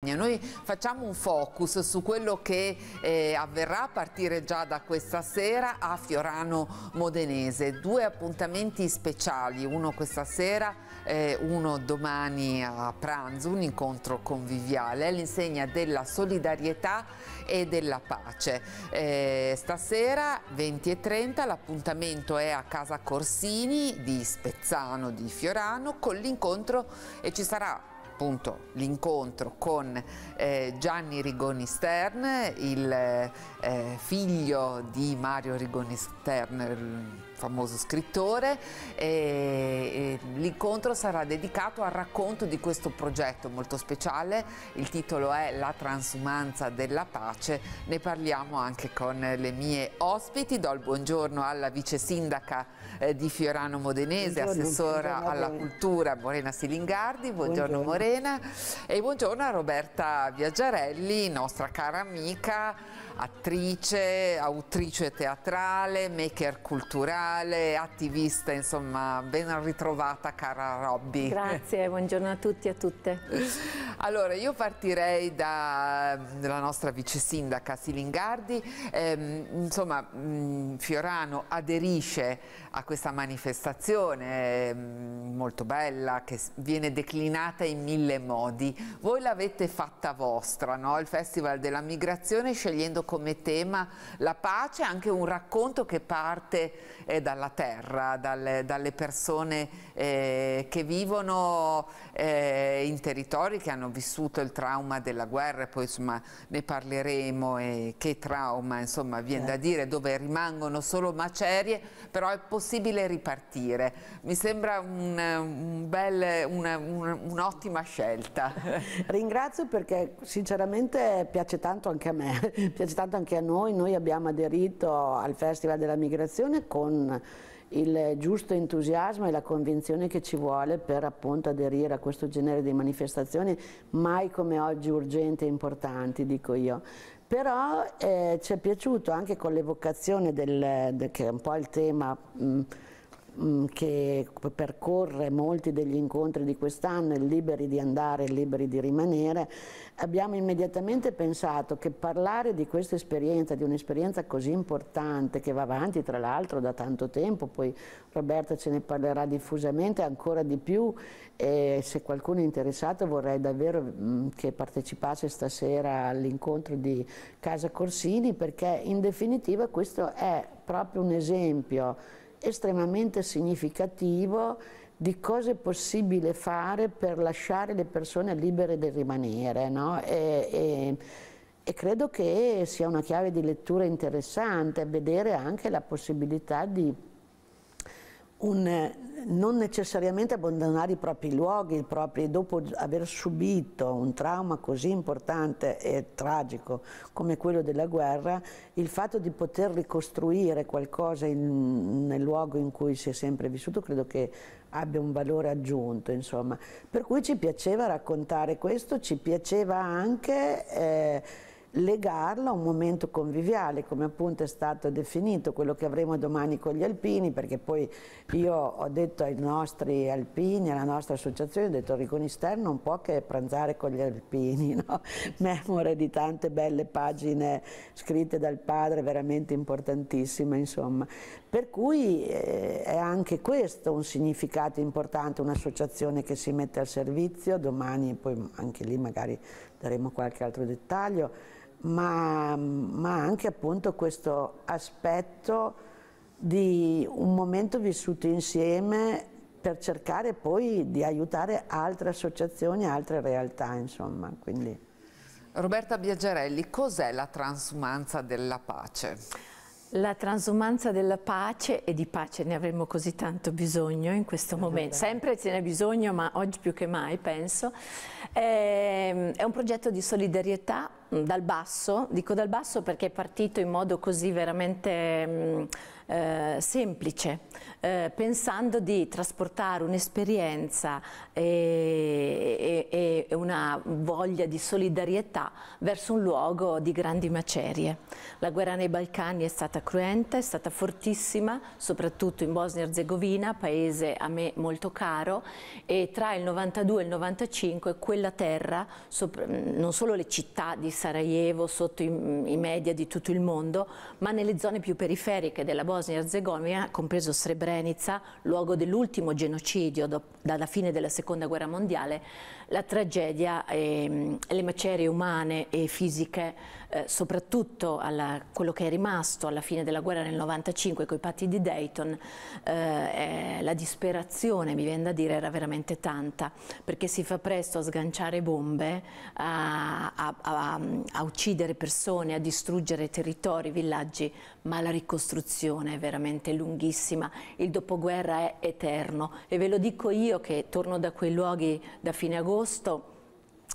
Noi facciamo un focus su quello che eh, avverrà a partire già da questa sera a Fiorano Modenese. Due appuntamenti speciali, uno questa sera, eh, uno domani a pranzo, un incontro conviviale all'insegna della solidarietà e della pace. Eh, stasera 20.30 l'appuntamento è a Casa Corsini di Spezzano di Fiorano con l'incontro e ci sarà appunto l'incontro con eh, Gianni Rigoni Stern, il eh, figlio di Mario Rigoni Stern, famoso scrittore. l'incontro sarà dedicato al racconto di questo progetto molto speciale, il titolo è La transumanza della pace, ne parliamo anche con le mie ospiti, do il buongiorno alla vice sindaca eh, di Fiorano Modenese, buongiorno, assessora buongiorno alla cultura Morena Silingardi, buongiorno, Morena e buongiorno a Roberta Viaggiarelli, nostra cara amica, attrice, autrice teatrale, maker culturale, attivista, insomma ben ritrovata cara Robby. Grazie, buongiorno a tutti e a tutte. Allora io partirei dalla nostra vice sindaca Silingardi, eh, insomma mm, Fiorano aderisce a questa manifestazione mm, molto bella che viene declinata in mille modi. Voi l'avete fatta vostra, no? il Festival della Migrazione, scegliendo come tema la pace, anche un racconto che parte eh, dalla terra, dalle, dalle persone eh, che vivono eh, in territori che hanno vissuto il trauma della guerra, poi insomma ne parleremo e che trauma, insomma, viene da certo. dire, dove rimangono solo macerie, però è possibile possibile ripartire. Mi sembra un'ottima un un, scelta. Ringrazio perché sinceramente piace tanto anche a me, piace tanto anche a noi. Noi abbiamo aderito al Festival della Migrazione con il giusto entusiasmo e la convinzione che ci vuole per appunto aderire a questo genere di manifestazioni mai come oggi urgenti e importanti, dico io però eh, ci è piaciuto anche con l'evocazione del, del, che è un po' il tema mh, Mm, che percorre molti degli incontri di quest'anno, il liberi di andare, e liberi di rimanere, abbiamo immediatamente pensato che parlare di questa esperienza, di un'esperienza così importante che va avanti tra l'altro da tanto tempo, poi Roberta ce ne parlerà diffusamente ancora di più e se qualcuno è interessato vorrei davvero mm, che partecipasse stasera all'incontro di Casa Corsini perché in definitiva questo è proprio un esempio estremamente significativo di cosa è possibile fare per lasciare le persone libere di rimanere. No? E, e, e credo che sia una chiave di lettura interessante, vedere anche la possibilità di un, non necessariamente abbandonare i propri luoghi, i propri, dopo aver subito un trauma così importante e tragico come quello della guerra, il fatto di poter ricostruire qualcosa in, nel luogo in cui si è sempre vissuto credo che abbia un valore aggiunto, insomma. Per cui ci piaceva raccontare questo, ci piaceva anche... Eh, legarlo a un momento conviviale, come appunto è stato definito, quello che avremo domani con gli alpini, perché poi io ho detto ai nostri alpini, alla nostra associazione, ho detto Riconister non può che pranzare con gli alpini, no? memore di tante belle pagine scritte dal padre, veramente importantissime, insomma. Per cui eh, è anche questo un significato importante, un'associazione che si mette al servizio, domani poi anche lì magari daremo qualche altro dettaglio, ma, ma anche appunto questo aspetto di un momento vissuto insieme per cercare poi di aiutare altre associazioni, altre realtà insomma. Quindi. Roberta Biagerelli, cos'è la transumanza della pace? La transumanza della pace, e di pace ne avremmo così tanto bisogno in questo momento, sempre ce n'è bisogno ma oggi più che mai penso, ehm, è un progetto di solidarietà dal basso, dico dal basso perché è partito in modo così veramente mh, mm, eh, semplice, eh, pensando di trasportare un'esperienza e, e, e, una voglia di solidarietà verso un luogo di grandi macerie. La guerra nei Balcani è stata cruenta, è stata fortissima, soprattutto in Bosnia e Herzegovina, paese a me molto caro, e tra il 92 e il 95 quella terra, sopra, mm, non solo le città di Sarajevo, sotto i, i, media di tutto il mondo, ma nelle zone più periferiche della Bosnia Herzegovina, compreso Srebrenica, luogo dell'ultimo genocidio do, dalla fine della seconda guerra mondiale, la tragedia e, ehm, e le macerie umane e fisiche eh, soprattutto a quello che è rimasto alla fine della guerra nel 95 con i patti di Dayton, eh, eh, la disperazione, mi viene da dire, era veramente tanta, perché si fa presto a sganciare bombe, a, a, a, a uccidere persone, a distruggere territori, villaggi, ma la ricostruzione è veramente lunghissima, il dopoguerra è eterno e ve lo dico io che torno da quei luoghi da fine agosto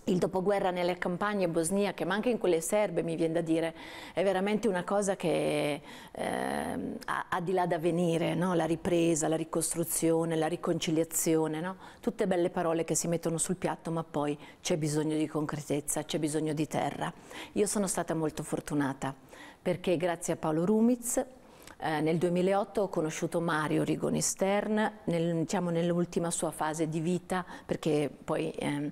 il dopoguerra nelle campagne bosniache, ma anche in quelle serbe, mi viene da dire, è veramente una cosa che ehm, ha, ha, di là da venire, no? la ripresa, la ricostruzione, la riconciliazione, no? tutte belle parole che si mettono sul piatto, ma poi c'è bisogno di concretezza, c'è bisogno di terra. Io sono stata molto fortunata perché grazie a Paolo Rumiz eh, nel 2008 ho conosciuto Mario Rigoni Stern, nel, diciamo nell'ultima sua fase di vita, perché poi ehm,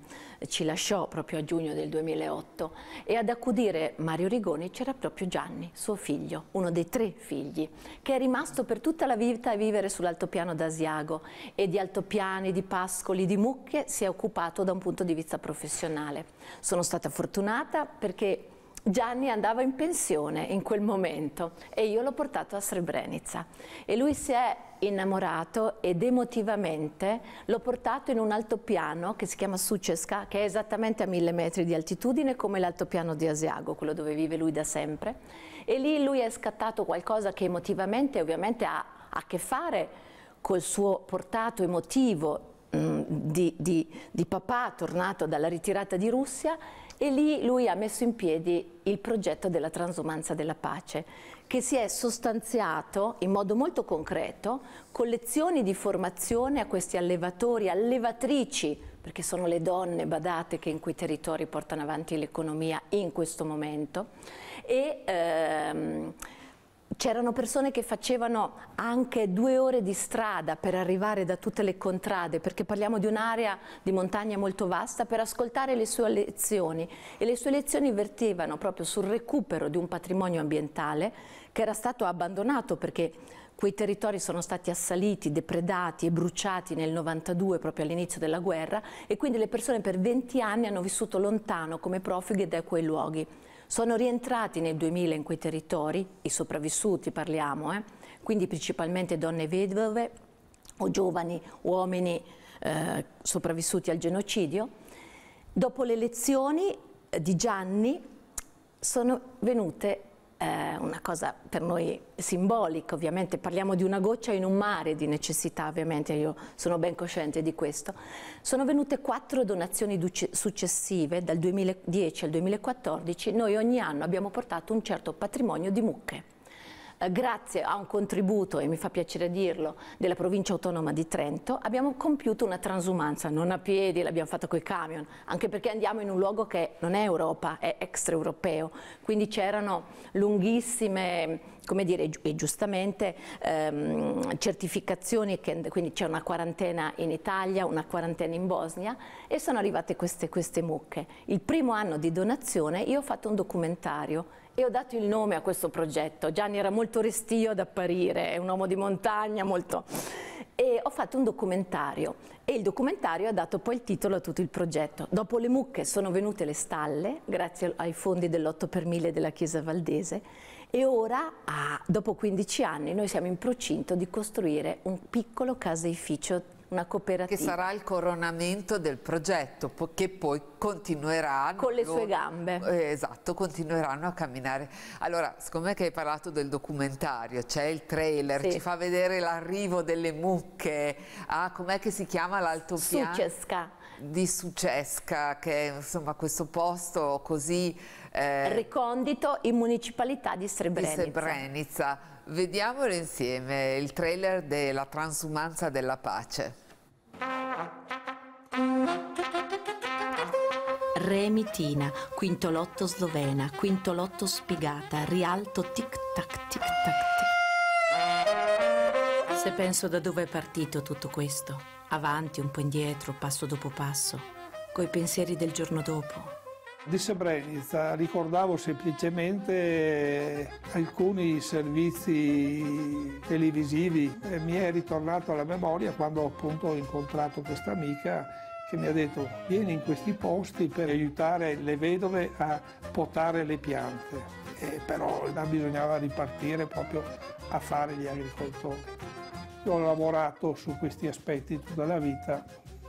ci lasciò proprio a giugno del 2008. E ad accudire Mario Rigoni c'era proprio Gianni, suo figlio, uno dei tre figli, che è rimasto per tutta la vita a vivere sull'altopiano d'Asiago e di altopiani, di pascoli, di mucche si è occupato da un punto di vista professionale. Sono stata fortunata perché Gianni andava in pensione in quel momento e io l'ho portato a Srebrenica e lui si è innamorato ed emotivamente l'ho portato in un altopiano che si chiama Sucesca che è esattamente a mille metri di altitudine come l'altopiano di Asiago, quello dove vive lui da sempre e lì lui è scattato qualcosa che emotivamente ovviamente ha a che fare col suo portato emotivo mh, mm, di, di, di papà tornato dalla ritirata di Russia e lì lui ha messo in piedi il progetto della transumanza della pace, che si è sostanziato in modo molto concreto con lezioni di formazione a questi allevatori, allevatrici, perché sono le donne badate che in quei territori portano avanti l'economia in questo momento, e, ehm, c'erano persone che facevano anche due ore di strada per arrivare da tutte le contrade, perché parliamo di un'area di montagna molto vasta, per ascoltare le sue lezioni. E le sue lezioni vertevano proprio sul recupero di un patrimonio ambientale che era stato abbandonato perché quei territori sono stati assaliti, depredati e bruciati nel 92 proprio all'inizio della guerra e quindi le persone per 20 anni hanno vissuto lontano come profughi da quei luoghi. Sono rientrati nel 2000 in quei territori, i sopravvissuti parliamo, eh? quindi principalmente donne vedove o giovani uomini eh, sopravvissuti al genocidio. Dopo le elezioni eh, di Gianni sono venute eh, una cosa per noi simbolica ovviamente, parliamo di una goccia in un mare di necessità ovviamente, io sono ben cosciente di questo, sono venute quattro donazioni successive dal 2010 al 2014, noi ogni anno abbiamo portato un certo patrimonio di mucche. Eh, grazie a un contributo, e mi fa piacere dirlo, della provincia autonoma di Trento, abbiamo compiuto una transumanza, non a piedi, l'abbiamo fatta coi camion, anche perché andiamo in un luogo che non è Europa, è extraeuropeo, quindi c'erano lunghissime come dire, e giustamente ehm, certificazioni, che, quindi c'è una quarantena in Italia, una quarantena in Bosnia e sono arrivate queste, queste mucche. Il primo anno di donazione io ho fatto un documentario e ho dato il nome a questo progetto. Gianni era molto restio ad apparire, è un uomo di montagna, molto... E ho fatto un documentario e il documentario ha dato poi il titolo a tutto il progetto. Dopo le mucche sono venute le stalle, grazie ai fondi dell'8 per 1000 della Chiesa Valdese, e ora, ah, dopo 15 anni, noi siamo in procinto di costruire un piccolo caseificio una cooperativa. Che sarà il coronamento del progetto che poi continuerà... Con le sue gambe. Eh, esatto, continueranno a camminare. Allora, siccome che hai parlato del documentario, c'è il trailer, sì. ci fa vedere l'arrivo delle mucche, ah, com'è che si chiama l'altopiano? Succesca di Succesca, che è insomma questo posto così... Eh, Ricondito in municipalità di Srebrenica. Di Srebrenica Vediamolo insieme, il trailer della transumanza della pace. Remitina, quintolotto slovena, quintolotto spigata, rialto tic-tac, tic-tac, tic. Se penso da dove è partito tutto questo, avanti, un po' indietro, passo dopo passo, coi pensieri del giorno dopo, di Sebrenica ricordavo semplicemente alcuni servizi televisivi e mi è ritornato alla memoria quando appunto ho incontrato questa amica che mi ha detto vieni in questi posti per aiutare le vedove a potare le piante, e però bisognava ripartire proprio a fare gli agricoltori. Io ho lavorato su questi aspetti tutta la vita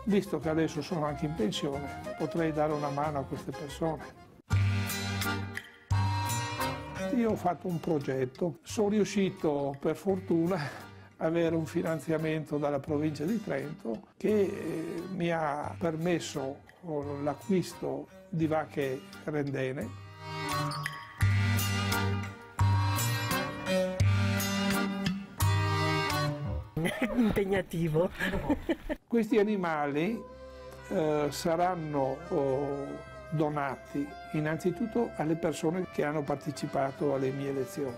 Visto che adesso sono anche in pensione, potrei dare una mano a queste persone. Io ho fatto un progetto, sono riuscito per fortuna ad avere un finanziamento dalla provincia di Trento che eh, mi ha permesso l'acquisto di vacche rendene impegnativo. Questi animali eh, saranno oh, donati innanzitutto alle persone che hanno partecipato alle mie lezioni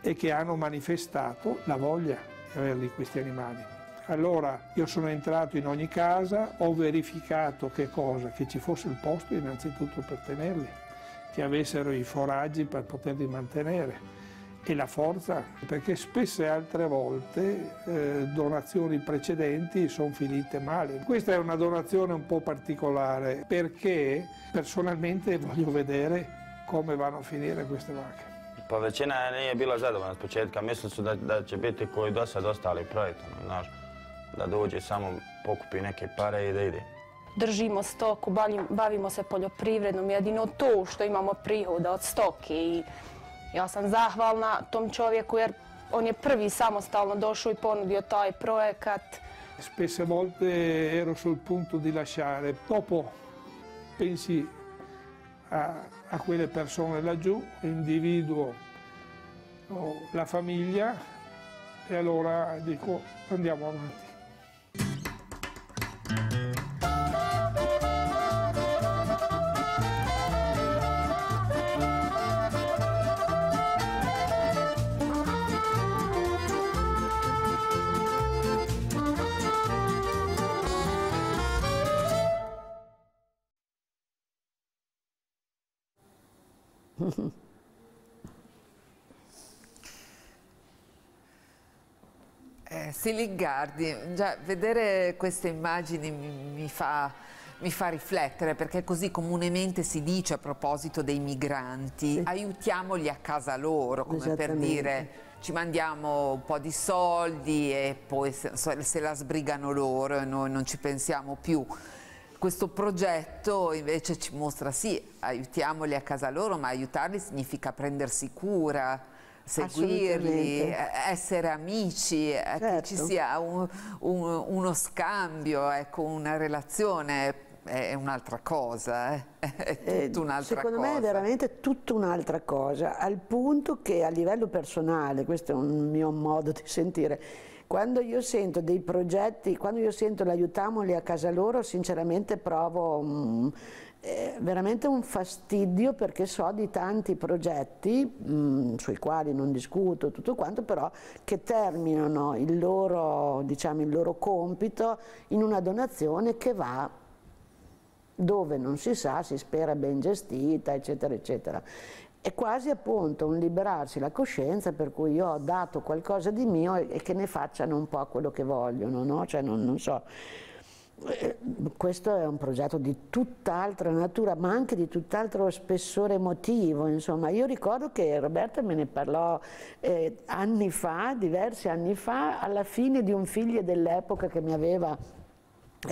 e che hanno manifestato la voglia di averli questi animali. Allora io sono entrato in ogni casa, ho verificato che cosa? Che ci fosse il posto innanzitutto per tenerli, che avessero i foraggi per poterli mantenere e la forza, perché spesse altre volte eh, donazioni precedenti sono finite male. Questa è una donazione un po' particolare perché personalmente voglio vedere come vanno a finire queste vacche. Pa većina nije bila zadovoljna s početka, mislili su da, da će biti koji do sad ostali projekt, znaš, da dođe samo pokupi neke pare i da ide. Držimo stoku, bavimo se poljoprivrednom, jedino to što imamo prihoda od stoke i Ja sam zahvalna tom čovjeku jer on je prvi samostalno došao i ponudio taj projekat. Spesse volte ero sul punto di lasciare. Dopo pensi a, a quelle persone laggiù, individuo oh, la famiglia e allora dico andiamo avanti. Sì, Lingardi, già vedere queste immagini mi, mi fa mi fa riflettere perché così comunemente si dice a proposito dei migranti sì. aiutiamoli a casa loro come per dire ci mandiamo un po' di soldi e poi se, se la sbrigano loro e noi non ci pensiamo più questo progetto invece ci mostra sì aiutiamoli a casa loro ma aiutarli significa prendersi cura seguirli, eh, essere amici, certo. che ci certo. sia un, un, uno scambio, ecco, una relazione è un'altra cosa, eh? è eh, tutta un'altra cosa. Secondo me è veramente tutta un'altra cosa, al punto che a livello personale, questo è un mio modo di sentire, quando io sento dei progetti, quando io sento l'aiutamoli a casa loro, sinceramente provo... Mh, mm, veramente un fastidio perché so di tanti progetti mh, mm, sui quali non discuto tutto quanto, però che terminano il loro, diciamo, il loro compito in una donazione che va dove non si sa, si spera ben gestita, eccetera, eccetera. È quasi appunto un liberarsi la coscienza per cui io ho dato qualcosa di mio e, e che ne facciano un po' quello che vogliono, no? Cioè non, non so eh, questo è un progetto di tutt'altra natura, ma anche di tutt'altro spessore emotivo. Insomma, io ricordo che Roberta me ne parlò eh, anni fa, diversi anni fa, alla fine di un figlio dell'epoca che mi aveva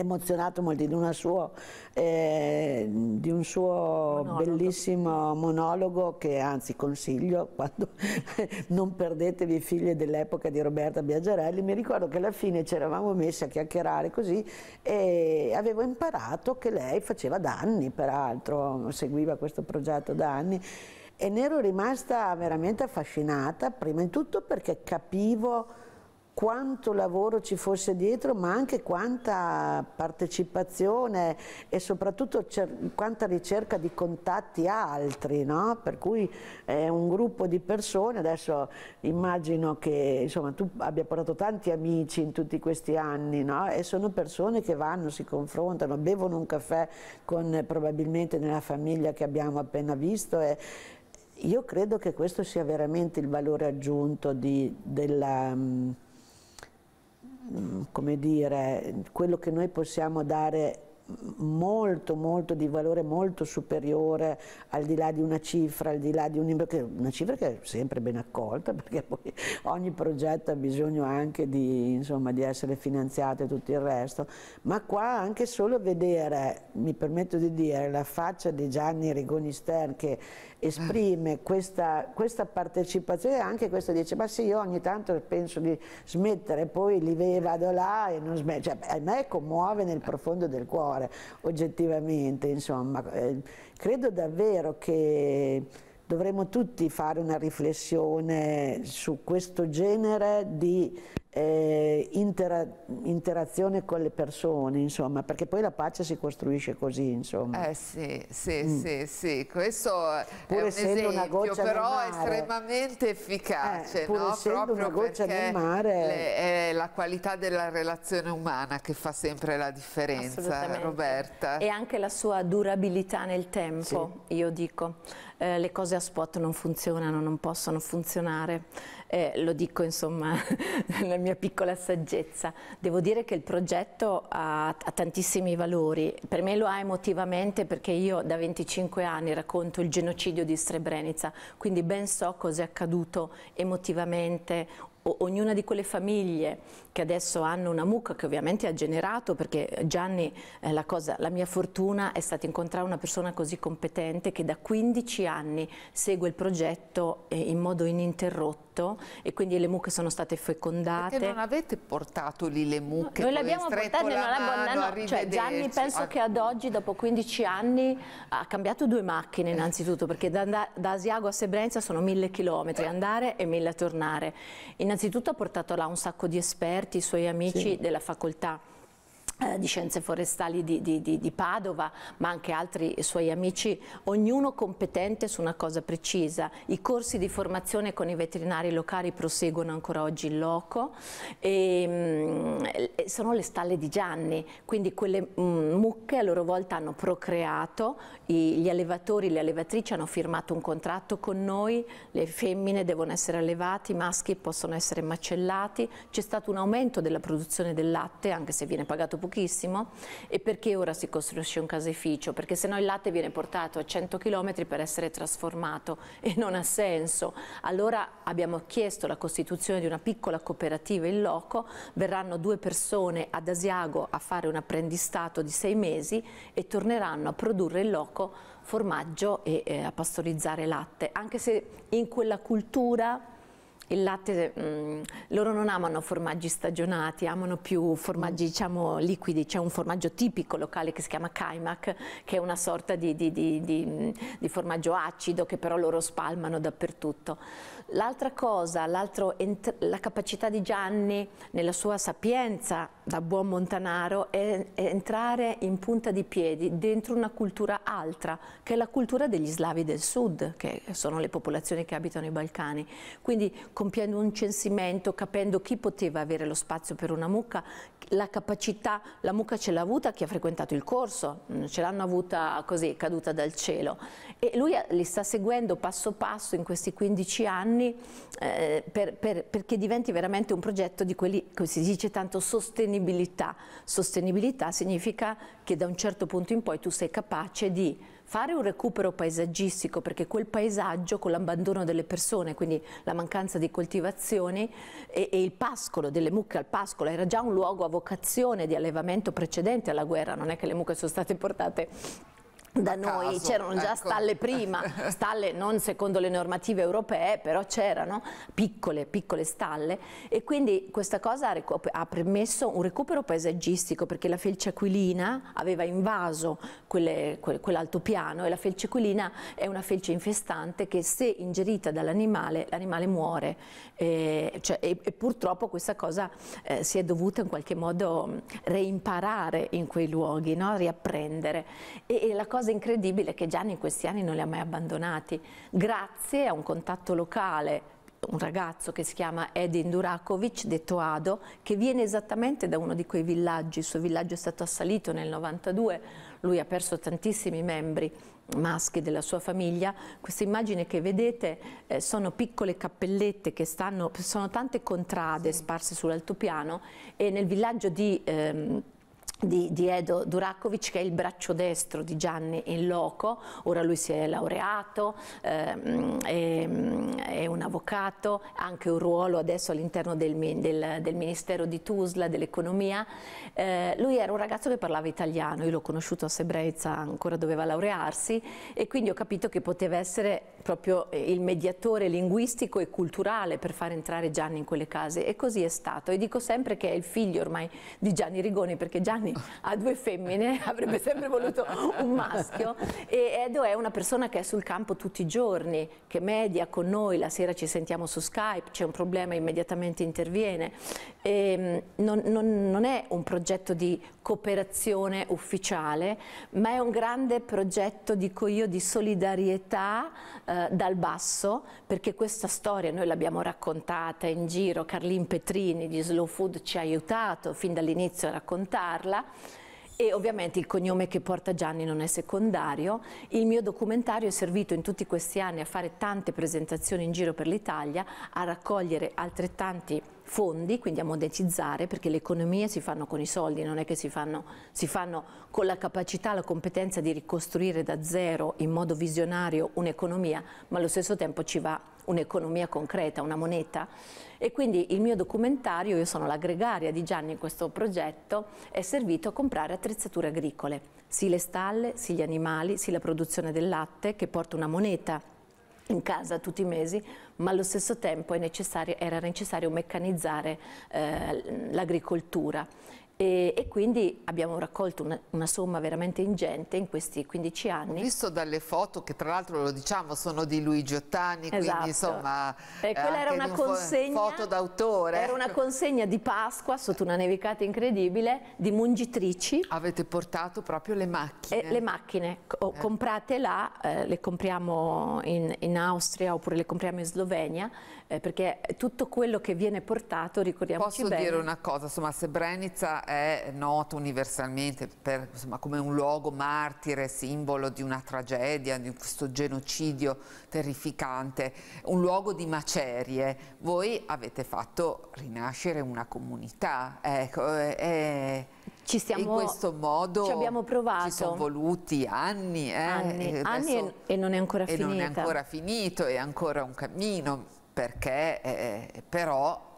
emozionato molto di, suo, eh, di un suo monologo. bellissimo monologo che anzi consiglio quando non perdetevi figlie dell'epoca di Roberta Biaggiarelli mi ricordo che alla fine ci eravamo messi a chiacchierare così e avevo imparato che lei faceva da anni peraltro seguiva questo progetto da anni e ne ero rimasta veramente affascinata prima di tutto perché capivo quanto lavoro ci fosse dietro ma anche quanta partecipazione e soprattutto quanta ricerca di contatti a altri, no? per cui è un gruppo di persone, adesso immagino che insomma, tu abbia portato tanti amici in tutti questi anni no? e sono persone che vanno, si confrontano, bevono un caffè con probabilmente nella famiglia che abbiamo appena visto e, io credo che questo sia veramente il valore aggiunto di, della Mm, come dire, quello che noi possiamo dare molto molto di valore molto superiore al di là di una cifra, al di là di un una cifra che è sempre ben accolta perché poi ogni progetto ha bisogno anche di, insomma, di essere finanziato e tutto il resto, ma qua anche solo vedere, mi permetto di dire, la faccia di Gianni Rigoni-Stern che esprime ah. questa, questa partecipazione anche questo dice ma sì io ogni tanto penso di smettere poi li vado là e non smetto, cioè, a me commuove nel profondo del cuore cuore oggettivamente, insomma. Eh, credo davvero che dovremmo tutti fare una riflessione su questo genere di eh, intera interazione con le persone, insomma, perché poi la pace si costruisce così, insomma. Eh sì, sì, mm. sì, sì, questo pur è un esempio, una goccia però mare, estremamente efficace, eh, pur no? essendo Proprio una goccia nel mare le, è la qualità della relazione umana che fa sempre la differenza, Roberta. E anche la sua durabilità nel tempo, sì. io dico eh, le cose a spot non funzionano, non possono funzionare, eh, lo dico insomma nella mia piccola saggezza. Devo dire che il progetto ha, ha tantissimi valori, per me lo ha emotivamente perché io da 25 anni racconto il genocidio di Srebrenica, quindi ben so cosa è accaduto emotivamente, ognuna di quelle famiglie che adesso hanno una mucca che ovviamente ha generato, perché eh, Gianni, eh, la, cosa, la mia fortuna è stata incontrare una persona così competente che da 15 anni segue il progetto eh, in modo ininterrotto fatto e quindi le mucche sono state fecondate. Perché non avete portato lì le mucche? No, noi le abbiamo portate nella bonnana, cioè Gianni penso ah. che ad oggi dopo 15 anni ha cambiato due macchine eh. innanzitutto perché da, da Asiago a Sebrenza sono mille chilometri eh. andare e mille a tornare. Innanzitutto ha portato là un sacco di esperti, i suoi amici sì. della facoltà eh, di Scienze Forestali di, di, di, di, Padova, ma anche altri suoi amici, ognuno competente su una cosa precisa. I corsi di formazione con i veterinari locali proseguono ancora oggi in loco e, mh, mm, sono le stalle di Gianni, quindi quelle mh, mm, mucche a loro volta hanno procreato, i, gli allevatori, e le allevatrici hanno firmato un contratto con noi, le femmine devono essere allevate, i maschi possono essere macellati, c'è stato un aumento della produzione del latte, anche se viene pagato poco pochissimo e perché ora si costruisce un caseificio? Perché sennò il latte viene portato a 100 km per essere trasformato e non ha senso. Allora abbiamo chiesto la costituzione di una piccola cooperativa in loco, verranno due persone ad Asiago a fare un apprendistato di sei mesi e torneranno a produrre in loco formaggio e eh, a pastorizzare latte, anche se in quella cultura il latte, mh, mm, loro non amano formaggi stagionati, amano più formaggi mm. diciamo liquidi, c'è un formaggio tipico locale che si chiama kaimak che è una sorta di, di, di, di formaggio acido che però loro spalmano dappertutto. L'altra cosa, la capacità di Gianni nella sua sapienza da buon montanaro è, è entrare in punta di piedi dentro una cultura altra, che è la cultura degli slavi del sud, che sono le popolazioni che abitano i Balcani. Quindi compiendo un censimento, capendo chi poteva avere lo spazio per una mucca, la capacità, la mucca ce l'ha avuta chi ha frequentato il corso, mm, ce l'hanno avuta così, caduta dal cielo. E lui eh, li sta seguendo passo passo in questi 15 anni eh, per, per, perché diventi veramente un progetto di quelli che si dice tanto sostenibili sostenibilità. Sostenibilità significa che da un certo punto in poi tu sei capace di fare un recupero paesaggistico perché quel paesaggio con l'abbandono delle persone, quindi la mancanza di coltivazioni e, e, il pascolo, delle mucche al pascolo, era già un luogo a vocazione di allevamento precedente alla guerra, non è che le mucche sono state portate da noi c'erano già ecco. stalle prima, stalle non secondo le normative europee, però c'erano piccole, piccole stalle e quindi questa cosa ha, ha, permesso un recupero paesaggistico perché la felce aquilina aveva invaso que quell'altopiano e la felce aquilina è una felce infestante che se ingerita dall'animale, l'animale muore e, cioè, e, e, purtroppo questa cosa eh, si è dovuta in qualche modo mm, reimparare in quei luoghi, no? riapprendere e, e la cosa cosa incredibile che Gianni in questi anni non li ha mai abbandonati, grazie a un contatto locale un ragazzo che si chiama Edin Durakovic, detto Ado, che viene esattamente da uno di quei villaggi, il suo villaggio è stato assalito nel 92, lui ha perso tantissimi membri maschi della sua famiglia, queste immagini che vedete eh, sono piccole cappellette che stanno, sono tante contrade sì. sparse sull'altopiano e nel villaggio di... Ehm, di, di, Edo Durakovic che è il braccio destro di Gianni in loco, ora lui si è laureato, ehm, è, è, un avvocato, ha anche un ruolo adesso all'interno del, del, del, Ministero di Tuzla, dell'economia. Eh, lui era un ragazzo che parlava italiano, io l'ho conosciuto a Sebrezza, ancora doveva laurearsi e quindi ho capito che poteva essere proprio eh, il mediatore linguistico e culturale per far entrare Gianni in quelle case e così è stato. E dico sempre che è il figlio ormai di Gianni Rigoni perché Gianni uomini, ha due femmine, avrebbe sempre voluto un maschio e Edo è una persona che è sul campo tutti i giorni, che media con noi, la sera ci sentiamo su Skype, c'è un problema immediatamente interviene. E, ehm, non, non, non è un progetto di cooperazione ufficiale, ma è un grande progetto, dico io, di solidarietà eh, dal basso, perché questa storia noi l'abbiamo raccontata in giro, Carlin Petrini di Slow Food ci ha aiutato fin dall'inizio a raccontarla, e ovviamente il cognome che porta Gianni non è secondario. Il mio documentario è servito in tutti questi anni a fare tante presentazioni in giro per l'Italia, a raccogliere altrettanti fondi, quindi a monetizzare, perché le economie si fanno con i soldi, non è che si fanno, si fanno con la capacità, la competenza di ricostruire da zero in modo visionario un'economia, ma allo stesso tempo ci va un'economia concreta, una moneta. E quindi il mio documentario, io sono la gregaria di Gianni in questo progetto, è servito a comprare attrezzature agricole, sì le stalle, sì gli animali, sì la produzione del latte che porta una moneta in casa tutti i mesi, ma allo stesso tempo necessario, era necessario meccanizzare eh, l'agricoltura e, e quindi abbiamo raccolto una, una, somma veramente ingente in questi 15 anni. Ho visto dalle foto che tra l'altro lo diciamo sono di Luigi Ottani, esatto. quindi insomma eh, quella era una un consegna, foto d'autore. Era una consegna di Pasqua sotto una nevicata incredibile di mungitrici. Avete portato proprio le macchine? Eh, le macchine, eh. comprate là, eh, le compriamo in, in, Austria oppure le compriamo in Slovenia, eh, perché tutto quello che viene portato, ricordiamoci Posso bene. Posso dire una cosa, insomma se Brenica è noto universalmente per, insomma, come un luogo martire, simbolo di una tragedia, di questo genocidio terrificante, un luogo di macerie. Voi avete fatto rinascere una comunità, ecco, e, ci siamo, in questo modo ci abbiamo provato. Ci sono voluti anni, eh, anni, e, anni e, non è ancora e finita. non è ancora finito, è ancora un cammino, perché eh, però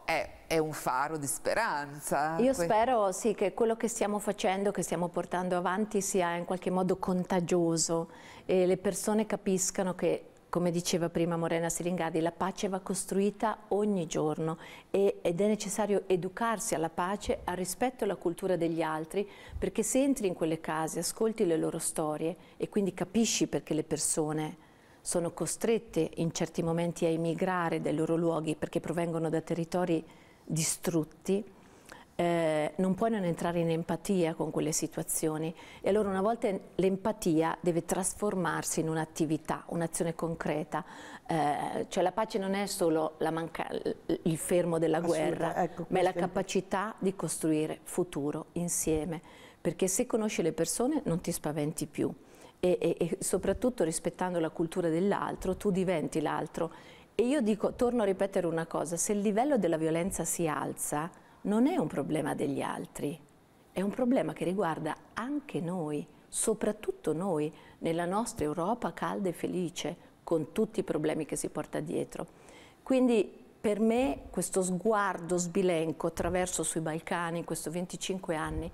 è un faro di speranza. Eh, Io spero sì, che quello che stiamo facendo, che stiamo portando avanti sia in qualche modo contagioso e le persone capiscano che come diceva prima Morena Siringadi, la pace va costruita ogni giorno ed è necessario educarsi alla pace, al rispetto alla cultura degli altri, perché se entri in quelle case, ascolti le loro storie e quindi capisci perché le persone sono costrette in certi momenti a emigrare dai loro luoghi perché provengono da territori distrutti, eh, non puoi non entrare in empatia con quelle situazioni e allora una volta l'empatia deve trasformarsi in un'attività, un'azione concreta, eh, cioè la pace non è solo il fermo della guerra, ecco, ma è la capacità di costruire futuro insieme, perché se conosci le persone non ti spaventi più. E, e, e soprattutto rispettando la cultura dell'altro, tu diventi l'altro e io dico, torno a ripetere una cosa, se il livello della violenza si alza, non è un problema degli altri, è un problema che riguarda anche noi, soprattutto noi, nella nostra Europa calda e felice, con tutti i problemi che si porta dietro. Quindi per me questo sguardo sbilenco attraverso sui Balcani in questi 25 anni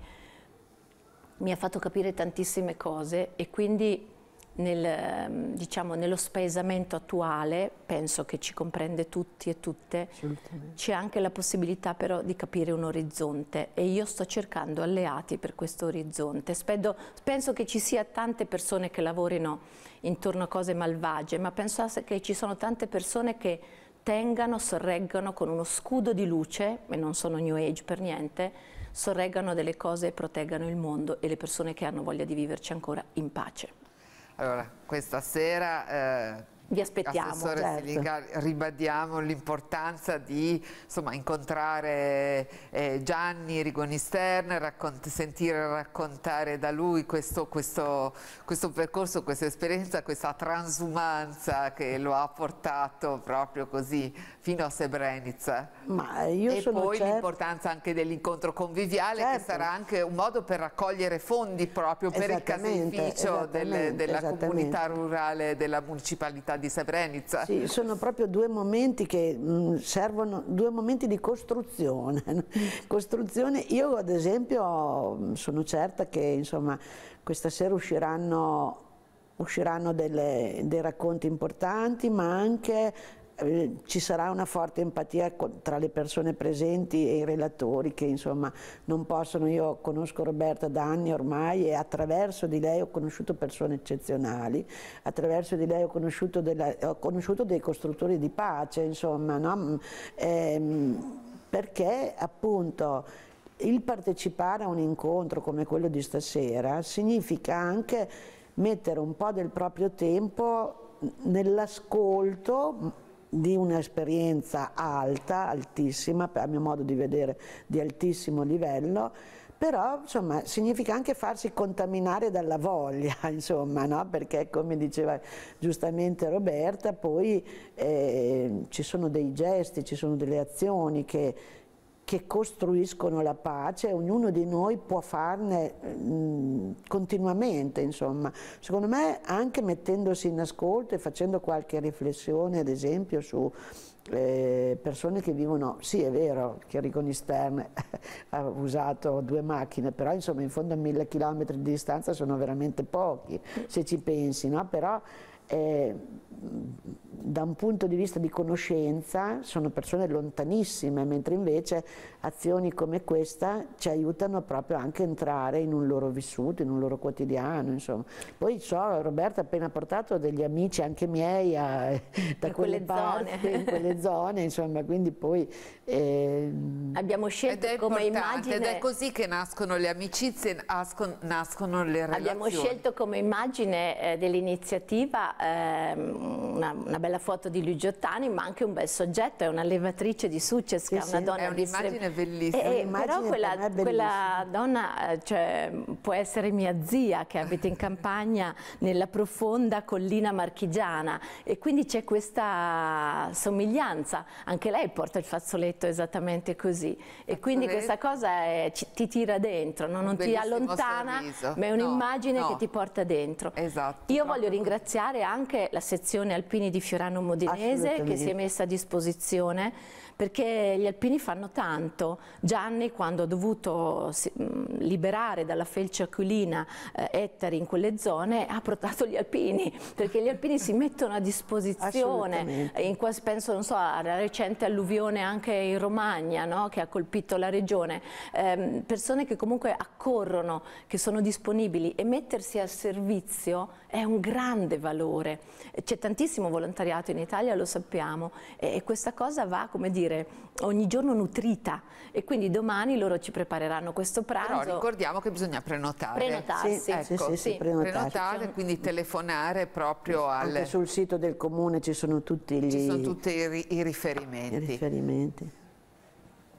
mi ha fatto capire tantissime cose e quindi nel, ehm, diciamo, nello spaesamento attuale, penso che ci comprende tutti e tutte, c'è anche la possibilità però di capire un orizzonte e io sto cercando alleati per questo orizzonte. Spedo, penso che ci sia tante persone che lavorino intorno a cose malvagie, ma penso che ci sono tante persone che tengano, sorreggano con uno scudo di luce, e non sono New Age per niente, sorreggano delle cose e proteggano il mondo e le persone che hanno voglia di viverci ancora in pace. Allora, questa sera eh, vi aspettiamo. Assessore certo. Silica, ribadiamo l'importanza di insomma, incontrare eh, Gianni Rigonistern, raccont sentire raccontare da lui questo, questo, questo, percorso, questa esperienza, questa transumanza che lo ha portato proprio così fino a Srebrenica. e poi certo. l'importanza anche dell'incontro conviviale certo. che sarà anche un modo per raccogliere fondi proprio per il caseificio delle, della comunità rurale della municipalità di di Srebrenica. Sì, sono proprio due momenti che mh, mm, servono, due momenti di costruzione. costruzione. Io ad esempio sono certa che insomma, questa sera usciranno usciranno delle, dei racconti importanti ma anche eh, ci sarà una forte empatia tra le persone presenti e i relatori che insomma non possono, io conosco Roberta da anni ormai e attraverso di lei ho conosciuto persone eccezionali, attraverso di lei ho conosciuto, della, ho conosciuto dei costruttori di pace, insomma, no? Mm, ehm, perché appunto il partecipare a un incontro come quello di stasera significa anche mettere un po' del proprio tempo nell'ascolto di un'esperienza alta, altissima, a mio modo di vedere di altissimo livello, però insomma, significa anche farsi contaminare dalla voglia, insomma, no? perché come diceva giustamente Roberta, poi eh, ci sono dei gesti, ci sono delle azioni che che costruiscono la pace, ognuno di noi può farne mh, continuamente, insomma. Secondo me anche mettendosi in ascolto e facendo qualche riflessione, ad esempio, su eh, persone che vivono, sì è vero che Rigoni Stern ha usato due macchine, però insomma in fondo a mille chilometri di distanza sono veramente pochi, se ci pensi, no? Però, eh, da un punto di vista di conoscenza sono persone lontanissime, mentre invece azioni come questa ci aiutano proprio anche a entrare in un loro vissuto, in un loro quotidiano. Insomma. Poi so, Roberto ha appena portato degli amici anche miei a, da in quelle, quelle parti, zone. in quelle zone, insomma, quindi poi... Eh, Abbiamo scelto ed come immagine... Ed è così che nascono le amicizie, nascono, nascono le relazioni. Abbiamo scelto come immagine eh, dell'iniziativa... Eh, una, una, bella foto di Luigi Ottani, ma anche un bel soggetto, è una levatrice di Succesca, sì, una sì, donna... È un'immagine bellissima. Eh, eh, e, però quella, per quella donna eh, cioè, può essere mia zia che abita in campagna nella profonda collina marchigiana e quindi c'è questa somiglianza, anche lei porta il fazzoletto esattamente così e quindi questa cosa è, ti tira dentro, no? non ti allontana, sorriso. ma è un'immagine no, no. che ti porta dentro. Esatto, Io voglio ringraziare anche la sezione Associazione Alpini di Fiorano Modenese che si è messa a disposizione perché gli alpini fanno tanto. Gianni quando ha dovuto liberare dalla felce aquilina eh, ettari in quelle zone ha protato gli alpini, perché gli alpini si mettono a disposizione. In qua, penso non so, alla recente alluvione anche in Romagna no? che ha colpito la regione. Eh, persone che comunque accorrono, che sono disponibili e mettersi al servizio è un grande valore. C'è tantissimo volontariato in Italia, lo sappiamo, e questa cosa va, come dire, dire, ogni giorno nutrita e quindi domani loro ci prepareranno questo pranzo. Però ricordiamo che bisogna prenotare. Prenotarsi. Sì, eh, ecco, sì, sì, prenotare. prenotare. quindi telefonare proprio al... Anche sul sito del comune ci sono tutti, gli... ci sono tutti i, i riferimenti. I riferimenti.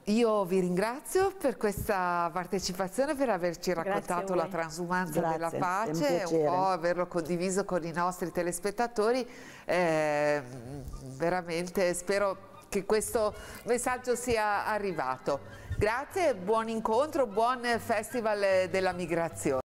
Io vi ringrazio per questa partecipazione, per averci raccontato la transumanza Grazie, della pace, un, un, po' averlo condiviso con i nostri telespettatori. Eh, veramente spero che questo messaggio sia arrivato. Grazie, buon incontro, buon Festival della Migrazione.